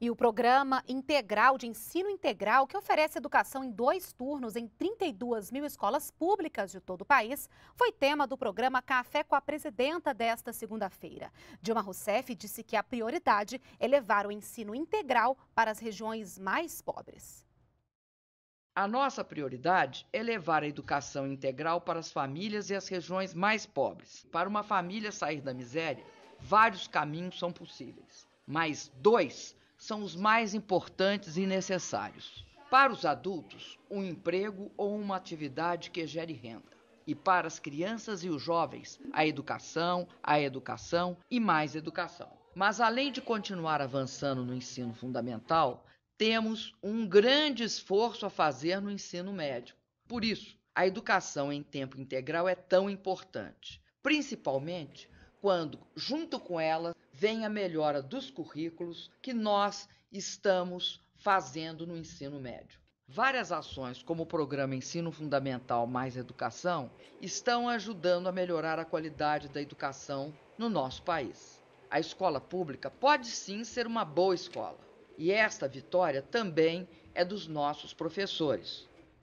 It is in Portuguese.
E o Programa Integral de Ensino Integral, que oferece educação em dois turnos em 32 mil escolas públicas de todo o país, foi tema do programa Café com a Presidenta desta segunda-feira. Dilma Rousseff disse que a prioridade é levar o ensino integral para as regiões mais pobres. A nossa prioridade é levar a educação integral para as famílias e as regiões mais pobres. Para uma família sair da miséria, vários caminhos são possíveis, mas dois são os mais importantes e necessários. Para os adultos, um emprego ou uma atividade que gere renda. E para as crianças e os jovens, a educação, a educação e mais educação. Mas além de continuar avançando no ensino fundamental, temos um grande esforço a fazer no ensino médio. Por isso, a educação em tempo integral é tão importante, principalmente quando, junto com ela, vem a melhora dos currículos que nós estamos fazendo no ensino médio. Várias ações, como o programa Ensino Fundamental Mais Educação, estão ajudando a melhorar a qualidade da educação no nosso país. A escola pública pode sim ser uma boa escola, e esta vitória também é dos nossos professores.